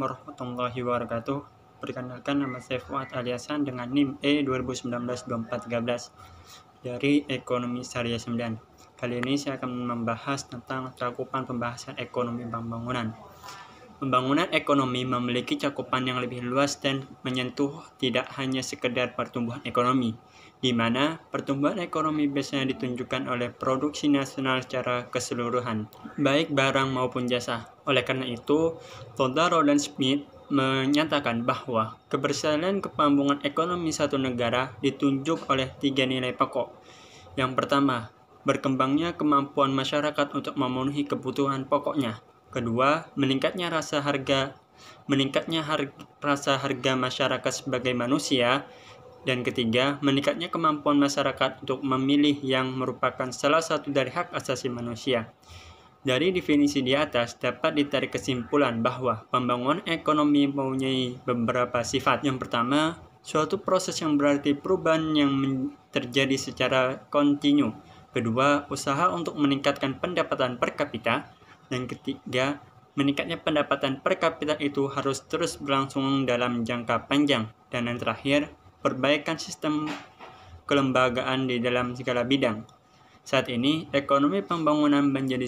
Assalamualaikum warahmatullahi wabarakatuh. Perkenalkan nama saya Fuad Aliasan dengan NIM E 2019-2413 dari Ekonomi Sarya 9. Kali ini saya akan membahas tentang cakupan pembahasan ekonomi bangunan. Pembangunan ekonomi memiliki cakupan yang lebih luas dan menyentuh tidak hanya sekedar pertumbuhan ekonomi, di mana pertumbuhan ekonomi biasanya ditunjukkan oleh produksi nasional secara keseluruhan, baik barang maupun jasa. Oleh karena itu, Todaro dan Smith menyatakan bahwa keberhasilan kepambungan ekonomi satu negara ditunjuk oleh tiga nilai pokok. Yang pertama, berkembangnya kemampuan masyarakat untuk memenuhi kebutuhan pokoknya. Kedua, meningkatnya rasa harga meningkatnya harga, rasa harga masyarakat sebagai manusia dan ketiga, meningkatnya kemampuan masyarakat untuk memilih yang merupakan salah satu dari hak asasi manusia. Dari definisi di atas dapat ditarik kesimpulan bahwa pembangunan ekonomi mempunyai beberapa sifat. Yang pertama, suatu proses yang berarti perubahan yang terjadi secara kontinu. Kedua, usaha untuk meningkatkan pendapatan per kapita dan ketiga, meningkatnya pendapatan per kapita itu harus terus berlangsung dalam jangka panjang. Dan yang terakhir, perbaikan sistem kelembagaan di dalam segala bidang. Saat ini, ekonomi pembangunan menjadi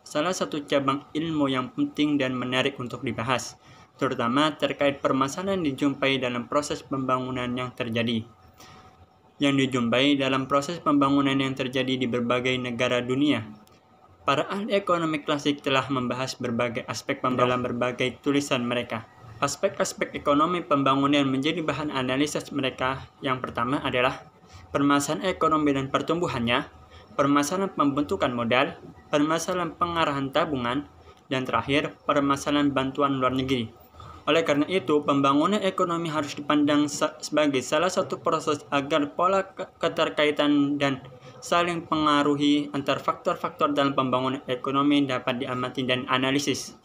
salah satu cabang ilmu yang penting dan menarik untuk dibahas, terutama terkait permasalahan dijumpai dalam proses pembangunan yang terjadi. Yang dijumpai dalam proses pembangunan yang terjadi di berbagai negara dunia, para ahli ekonomi klasik telah membahas berbagai aspek dalam berbagai tulisan mereka. Aspek-aspek ekonomi pembangunan menjadi bahan analisis mereka. Yang pertama adalah permasalahan ekonomi dan pertumbuhannya, permasalahan pembentukan modal, permasalahan pengarahan tabungan, dan terakhir permasalahan bantuan luar negeri. Oleh karena itu, pembangunan ekonomi harus dipandang sebagai salah satu proses agar pola keterkaitan dan saling pengaruhi antar faktor-faktor dalam pembangunan ekonomi dapat diamati dan analisis.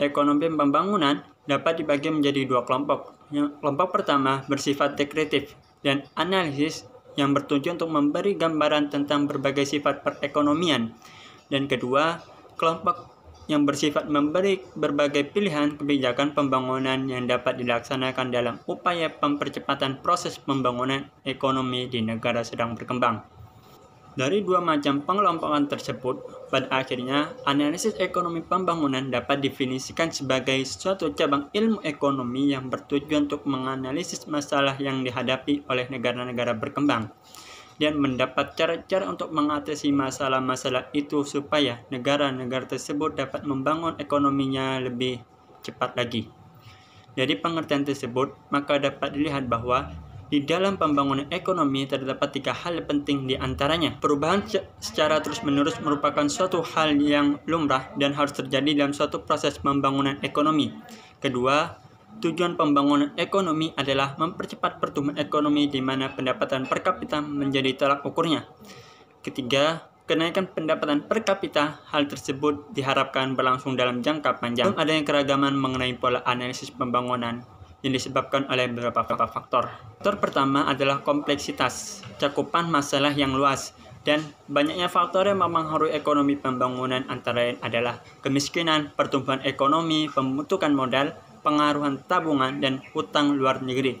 Ekonomi pembangunan dapat dibagi menjadi dua kelompok. Yang kelompok pertama bersifat dekretif dan analisis yang bertujuan untuk memberi gambaran tentang berbagai sifat perekonomian. Dan kedua, kelompok yang bersifat memberi berbagai pilihan kebijakan pembangunan yang dapat dilaksanakan dalam upaya pempercepatan proses pembangunan ekonomi di negara sedang berkembang. Dari dua macam pengelompokan tersebut, pada akhirnya analisis ekonomi pembangunan dapat definisikan sebagai suatu cabang ilmu ekonomi yang bertujuan untuk menganalisis masalah yang dihadapi oleh negara-negara berkembang dan mendapat cara-cara untuk mengatasi masalah-masalah itu supaya negara-negara tersebut dapat membangun ekonominya lebih cepat lagi. Dari pengertian tersebut, maka dapat dilihat bahwa di dalam pembangunan ekonomi terdapat tiga hal penting di antaranya. Perubahan secara terus-menerus merupakan suatu hal yang lumrah dan harus terjadi dalam suatu proses pembangunan ekonomi. Kedua, tujuan pembangunan ekonomi adalah mempercepat pertumbuhan ekonomi di mana pendapatan per kapita menjadi tolak ukurnya. Ketiga, kenaikan pendapatan per kapita, hal tersebut diharapkan berlangsung dalam jangka panjang. Ada adanya keragaman mengenai pola analisis pembangunan yang disebabkan oleh beberapa faktor. Faktor pertama adalah kompleksitas, cakupan masalah yang luas, dan banyaknya faktor yang mempengaruhi ekonomi pembangunan antara lain adalah kemiskinan, pertumbuhan ekonomi, pembentukan modal, pengaruhan tabungan, dan hutang luar negeri.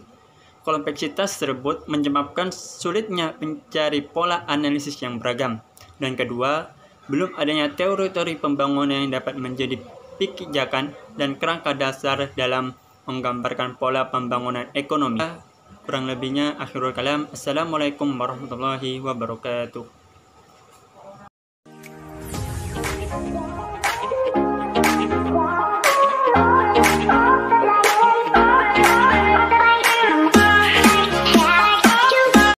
Kompleksitas tersebut menyebabkan sulitnya mencari pola analisis yang beragam. Dan kedua, belum adanya teori-teori pembangunan yang dapat menjadi pijakan dan kerangka dasar dalam menggambarkan pola pembangunan ekonomi. Kurang lebihnya akhirul kalam. Assalamualaikum warahmatullahi wabarakatuh.